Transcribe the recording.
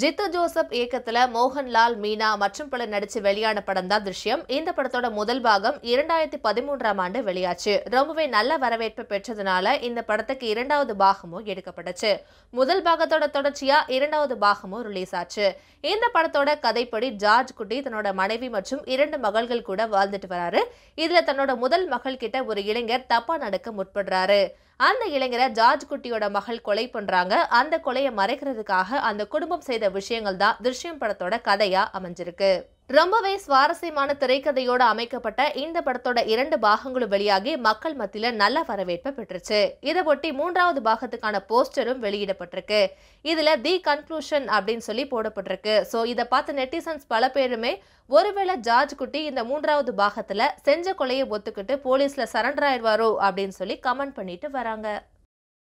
Jitu Joseph இயக்கத்தில் மோகன்லால் மீனா மற்றும் பலர் நடித்து வெளியான படம் தான் திருஷ்யம் இந்த படத்தோட முதல் பாகம் இரண்டாயிரத்தி பதிமூன்றாம் ஆண்டு வெளியாச்சு ரொம்பவே நல்ல வரவேற்பு பெற்றதுனால இந்த படத்துக்கு இரண்டாவது பாகமும் எடுக்கப்பட்டுச்சு முதல் பாகத்தோட தொடர்ச்சியா இரண்டாவது பாகமும் ரிலீஸ் ஆச்சு இந்த படத்தோட கதைப்படி ஜார்ஜ் குட்டி தன்னோட மனைவி மற்றும் இரண்டு மகள்கள் கூட வாழ்ந்துட்டு வராரு இதுல தன்னோட முதல் மகள் கிட்ட ஒரு இளைஞர் தப்பா நடக்க முற்படுறாரு அந்த இளைஞரை ஜார்ஜ் குட்டியோட மகள் கொலை பண்றாங்க அந்த கொலையை மறைக்கிறதுக்காக அந்த குடும்பம் செய்த விஷயங்கள் தான் திருஷ்யம் படத்தோட கதையா அமைஞ்சிருக்கு ரொம்பவே சுவாரஸ்யமான திரைக்கதையோடு அமைக்கப்பட்ட இந்த படத்தோட இரண்டு பாகங்களும் வெளியாகி மக்கள் மத்தியில நல்ல வரவேற்பை பெற்றுச்சு இதை ஒட்டி மூன்றாவது பாகத்துக்கான போஸ்டரும் வெளியிடப்பட்டிருக்கு இதுல தி கன்க்ளூஷன் அப்படின்னு சொல்லி போடப்பட்டிருக்கு ஸோ இதை பார்த்த நெட்டிசன்ஸ் பல பேருமே ஒருவேளை ஜார்ஜ் குட்டி இந்த மூன்றாவது பாகத்துல செஞ்ச கொலையை ஒத்துக்கிட்டு போலீஸ்ல சரண்டர் ஆயிடுவாரோ அப்படின்னு சொல்லி கமெண்ட் பண்ணிட்டு வராங்க